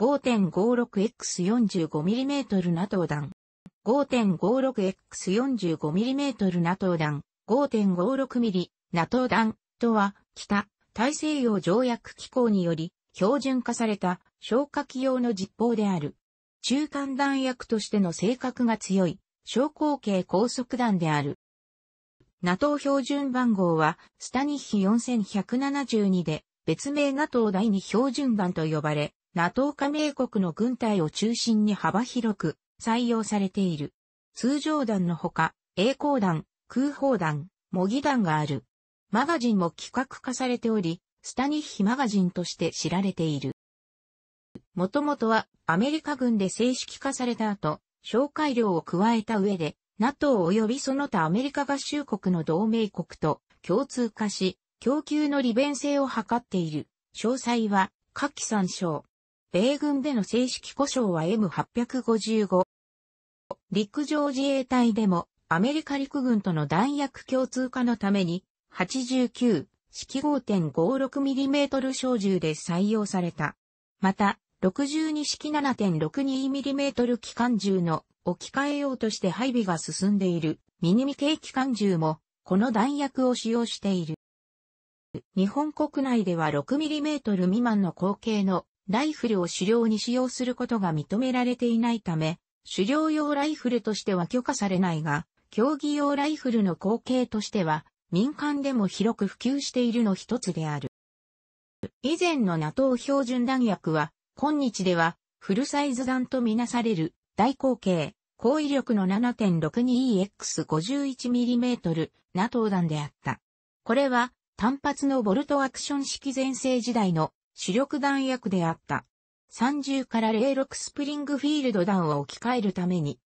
5.56X45mm ナトー弾、5.56X45mm ナトー弾、5.56mm ナトー弾とは、北、大西洋条約機構により、標準化された消火器用の実砲である。中間弾薬としての性格が強い、小口径高速弾である。NATO 標準番号は、スタニッヒ4172で、別名 NATO 第2標準弾と呼ばれ、NATO 加盟国の軍隊を中心に幅広く採用されている。通常弾のほか、栄光弾、空砲弾、模擬弾がある。マガジンも規格化されており、スタニッヒマガジンとして知られている。もともとはアメリカ軍で正式化された後、紹介料を加えた上で、NATO 及びその他アメリカ合衆国の同盟国と共通化し、供給の利便性を図っている。詳細は、下記参照。米軍での正式故障は M855。陸上自衛隊でもアメリカ陸軍との弾薬共通化のために89式 5.56mm 小銃で採用された。また、62式 7.62mm 機関銃の置き換えようとして配備が進んでいるミニミ系機関銃もこの弾薬を使用している。日本国内では 6mm 未満の口径のライフルを狩猟に使用することが認められていないため、狩猟用ライフルとしては許可されないが、競技用ライフルの後継としては、民間でも広く普及しているの一つである。以前の NATO 標準弾薬は、今日では、フルサイズ弾とみなされる、大口径、高威力の 7.62EX51mm、NATO 弾であった。これは、単発のボルトアクション式前世時代の主力弾薬であった。30から06スプリングフィールド弾を置き換えるために、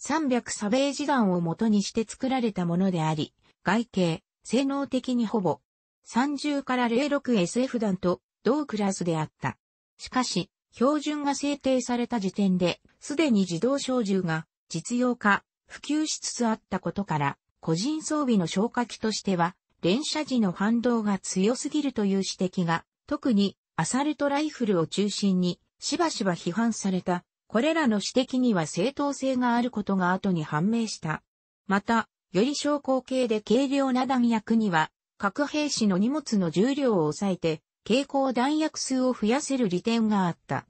300サベージ弾を元にして作られたものであり、外形、性能的にほぼ、30から 06SF 弾と同クラスであった。しかし、標準が制定された時点で、すでに自動小銃が実用化、普及しつつあったことから、個人装備の消火器としては、連射時の反動が強すぎるという指摘が、特にアサルトライフルを中心にしばしば批判された。これらの指摘には正当性があることが後に判明した。また、より小口径で軽量な弾薬には、核兵士の荷物の重量を抑えて、蛍光弾薬数を増やせる利点があった。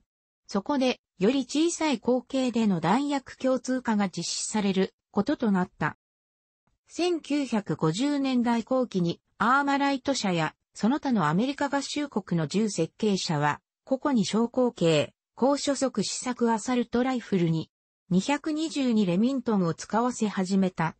そこで、より小さい口径での弾薬共通化が実施されることとなった。1950年代後期にアーマライト社やその他のアメリカ合衆国の銃設計者は、個々に小口径、高所属試作アサルトライフルに、222レミントンを使わせ始めた。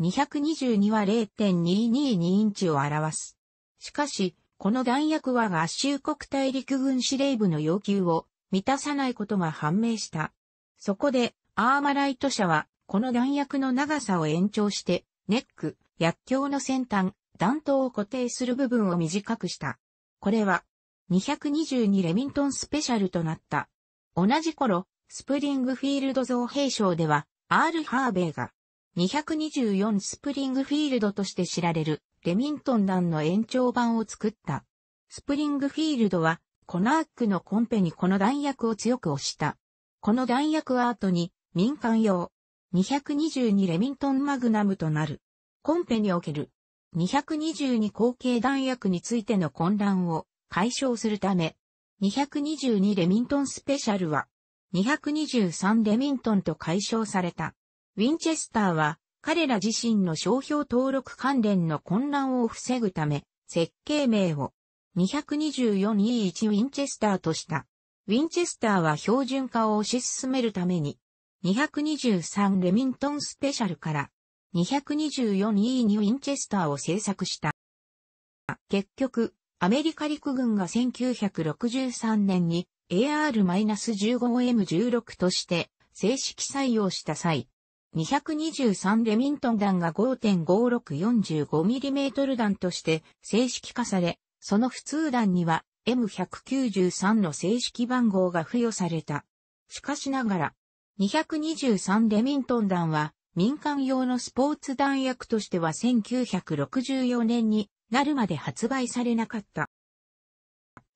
222は0.222インチを表す。しかし、この弾薬は合衆国大陸軍司令部の要求を満たさないことが判明した。そこで、アーマライト社は、この弾薬の長さを延長して、ネック、薬莢の先端、弾頭を固定する部分を短くした。これは、222レミントンスペシャルとなった。同じ頃、スプリングフィールド造兵賞では、R. ハーベイが、224スプリングフィールドとして知られる、レミントン弾の延長版を作った。スプリングフィールドは、コナークのコンペにこの弾薬を強く押した。この弾薬は後に、民間用、222レミントンマグナムとなる。コンペにおける222後継弾薬についての混乱を解消するため、222レミントンスペシャルは、223レミントンと解消された。ウィンチェスターは、彼ら自身の商標登録関連の混乱を防ぐため、設計名を 224E1 ウィンチェスターとした。ウィンチェスターは標準化を推し進めるために、223レミントンスペシャルから 224E ニュインチェスターを製作した。結局、アメリカ陸軍が1963年に AR-15M16 として正式採用した際、223レミントン弾が 5.5645mm 弾として正式化され、その普通弾には M193 の正式番号が付与された。しかしながら、223レミントン弾は民間用のスポーツ弾薬としては1964年になるまで発売されなかった。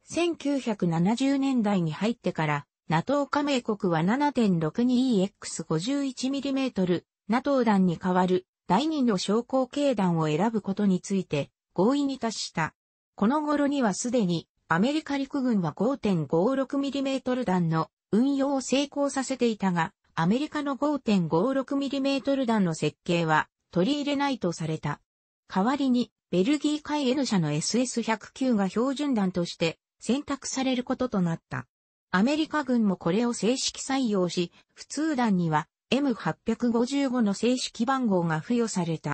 1970年代に入ってから、NATO 加盟国は 7.62EX51mm、NATO 弾に代わる第2の昇降系弾を選ぶことについて合意に達した。この頃にはすでにアメリカ陸軍は 5.56mm 弾の運用を成功させていたが、アメリカの 5.56mm 弾の設計は取り入れないとされた。代わりに、ベルギー海 N 社の SS109 が標準弾として選択されることとなった。アメリカ軍もこれを正式採用し、普通弾には M855 の正式番号が付与された。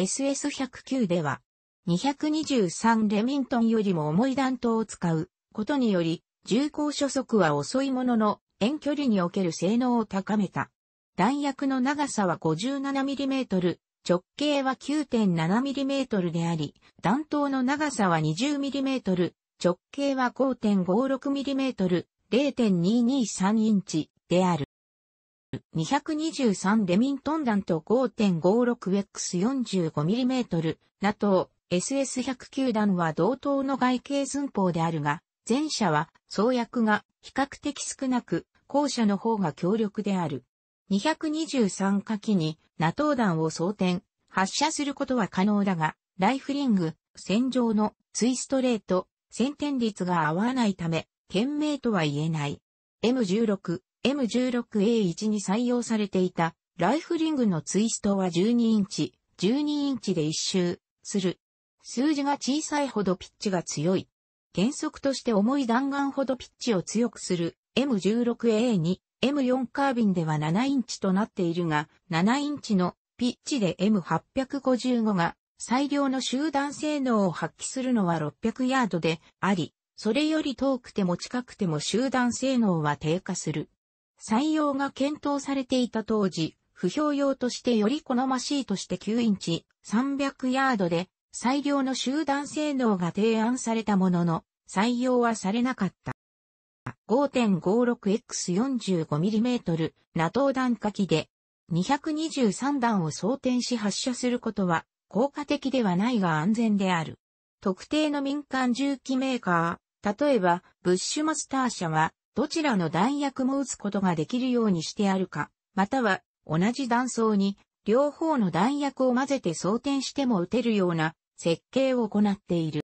SS109 では、223レミントンよりも重い弾頭を使うことにより、銃厚初速は遅いものの、遠距離における性能を高めた。弾薬の長さは 57mm、直径は 9.7mm であり、弾頭の長さは 20mm、直径は 5.56mm、0.223インチである。223レミントン弾と 5.56X45mm、NATO、SS109 弾は同等の外形寸法であるが、前者は創薬が比較的少なく、後者の方が強力である。223火器に、ナトー弾を装填、発射することは可能だが、ライフリング、戦場のツイストレート、先天率が合わないため、賢明とは言えない。M16、M16A1 に採用されていた、ライフリングのツイストは12インチ、12インチで一周、する。数字が小さいほどピッチが強い。原則として重い弾丸ほどピッチを強くする M16A に M4 カービンでは7インチとなっているが、7インチのピッチで M855 が最良の集団性能を発揮するのは600ヤードであり、それより遠くても近くても集団性能は低下する。採用が検討されていた当時、不評用としてより好ましいとして9インチ、300ヤードで最良の集団性能が提案されたものの、採用はされなかった。5.56X45mm ナトー弾火器で223弾を装填し発射することは効果的ではないが安全である。特定の民間銃器メーカー、例えばブッシュマスター社はどちらの弾薬も撃つことができるようにしてあるか、または同じ弾倉に両方の弾薬を混ぜて装填しても撃てるような設計を行っている。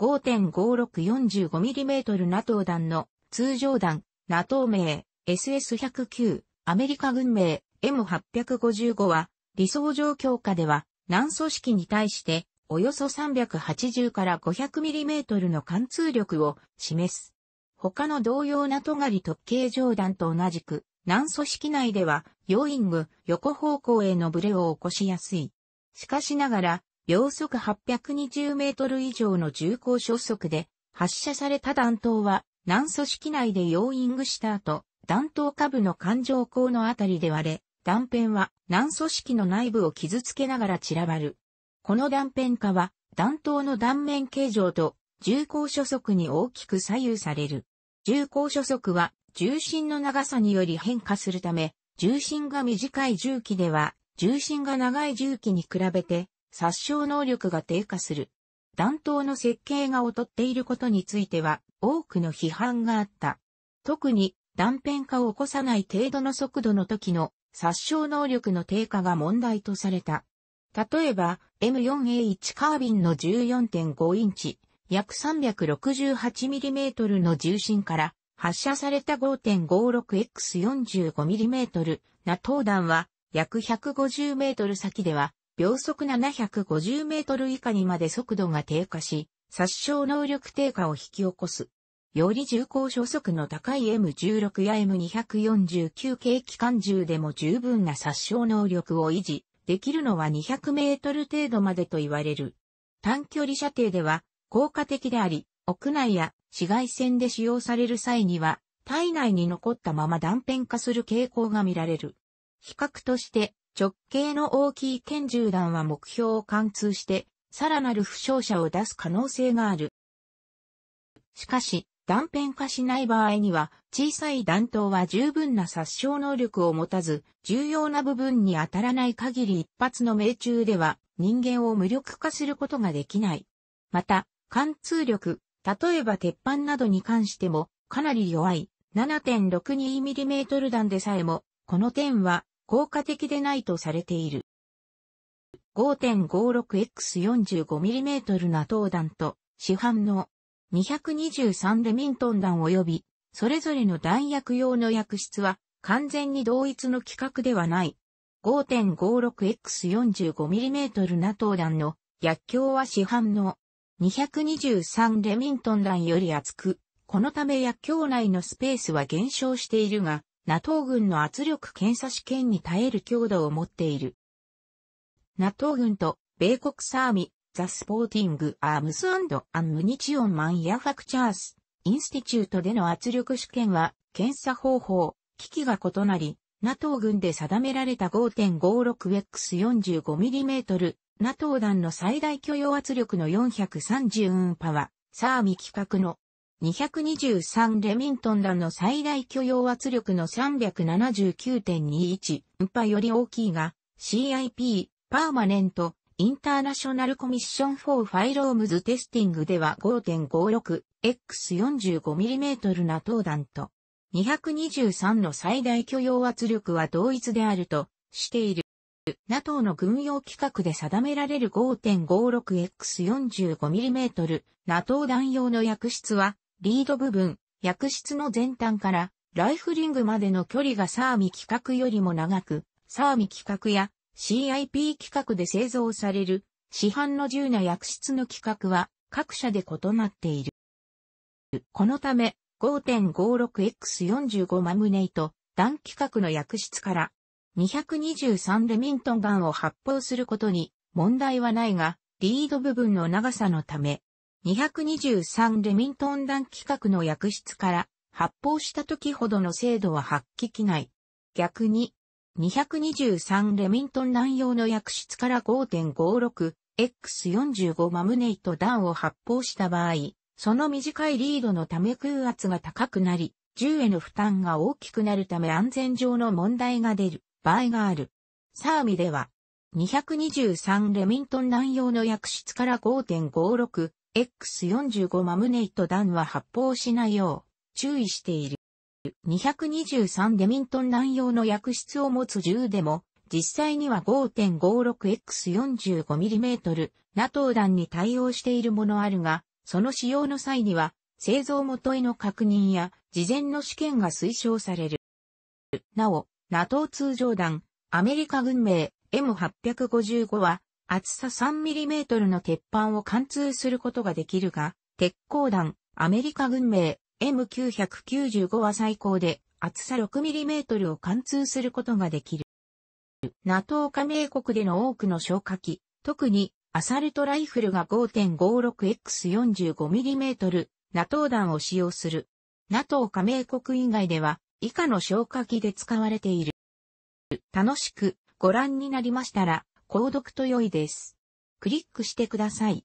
5.5645mm NATO 弾の通常弾、NATO 名 SS109 アメリカ軍名 M855 は理想状況下では難組織に対しておよそ380から 500mm の貫通力を示す。他の同様な尖り特形上弾と同じく、難組織内では、ヨーイング、横方向へのブレを起こしやすい。しかしながら、秒速820メートル以上の重厚初速で、発射された弾頭は、軟組織内でヨーイングした後、弾頭下部の環状口のあたりで割れ、断片は軟組織の内部を傷つけながら散らばる。この断片化は、弾頭の断面形状と重厚初速に大きく左右される。重厚初速は重心の長さにより変化するため、重心が短い重機では、重心が長い重機に比べて殺傷能力が低下する。弾頭の設計が劣っていることについては多くの批判があった。特に断片化を起こさない程度の速度の時の殺傷能力の低下が問題とされた。例えば M4A1 カービンの14.5インチ、約 368mm の重心から発射された 5.56X45mm ナトー弾は約150メートル先では秒速750メートル以下にまで速度が低下し、殺傷能力低下を引き起こす。より重厚初速の高い M16 や M249 系機関銃でも十分な殺傷能力を維持できるのは200メートル程度までと言われる。短距離射程では効果的であり、屋内や紫外線で使用される際には体内に残ったまま断片化する傾向が見られる。比較として直径の大きい拳銃弾は目標を貫通して、さらなる負傷者を出す可能性がある。しかし、断片化しない場合には、小さい弾頭は十分な殺傷能力を持たず、重要な部分に当たらない限り一発の命中では、人間を無力化することができない。また、貫通力、例えば鉄板などに関しても、かなり弱い、7.62mm 弾でさえも、この点は、効果的でないとされている。5.56x45mm なダ弾と市販の223レミントン弾及び、それぞれの弾薬用の薬室は完全に同一の規格ではない。5.56x45mm ナトー弾の薬莢は市販の223レミントン弾より厚く、このため薬莢内のスペースは減少しているが、NATO 軍の圧力検査試験に耐える強度を持っている。NATO 軍と米国サーミ、ザ・スポーティング・アームスアンド・アムニチオン・マン・ヤファクチャース、インスティチュートでの圧力試験は、検査方法、機器が異なり、NATO 軍で定められた 5.56X45mm、NATO 弾の最大許容圧力の430ウンパは、サーミ規格の223レミントンらの最大許容圧力の379.21ウパより大きいが CIP パーマネントインターナショナルコミッションフォーファイロームズテスティングでは 5.56X45mm な当弾と223の最大許容圧力は同一であるとしている。NATO の軍用規格で定められる 5.56X45mm NATO 弾用の薬室はリード部分、薬室の前端からライフリングまでの距離がサーミ規格よりも長く、サーミ規格や CIP 規格で製造される市販の銃な薬室の規格は各社で異なっている。このため 5.56X45 マムネイト弾規格の薬室から223レミントンガンを発砲することに問題はないが、リード部分の長さのため、223レミントン弾規格の薬室から発砲した時ほどの精度は発揮機内。逆に、223レミントン弾用の薬室から 5.56X45 マムネイト弾を発砲した場合、その短いリードのため空圧が高くなり、銃への負担が大きくなるため安全上の問題が出る場合がある。サーミでは、223レミントン弾用の薬室から5.56 X45 マムネイト弾は発砲しないよう注意している。223デミントン弾用の薬室を持つ銃でも、実際には 5.56X45mm ナトー弾に対応しているものあるが、その使用の際には、製造元への確認や事前の試験が推奨される。なお、NATO 通常弾、アメリカ軍名 M855 は厚さ 3mm の鉄板を貫通することができるが、鉄鋼弾、アメリカ軍名 M995 は最高で厚さ 6mm を貫通することができる。NATO 加盟国での多くの消火器、特にアサルトライフルが 5.56X45mm、NATO 弾を使用する。NATO 加盟国以外では以下の消火器で使われている。楽しくご覧になりましたら、購読と良いです。クリックしてください。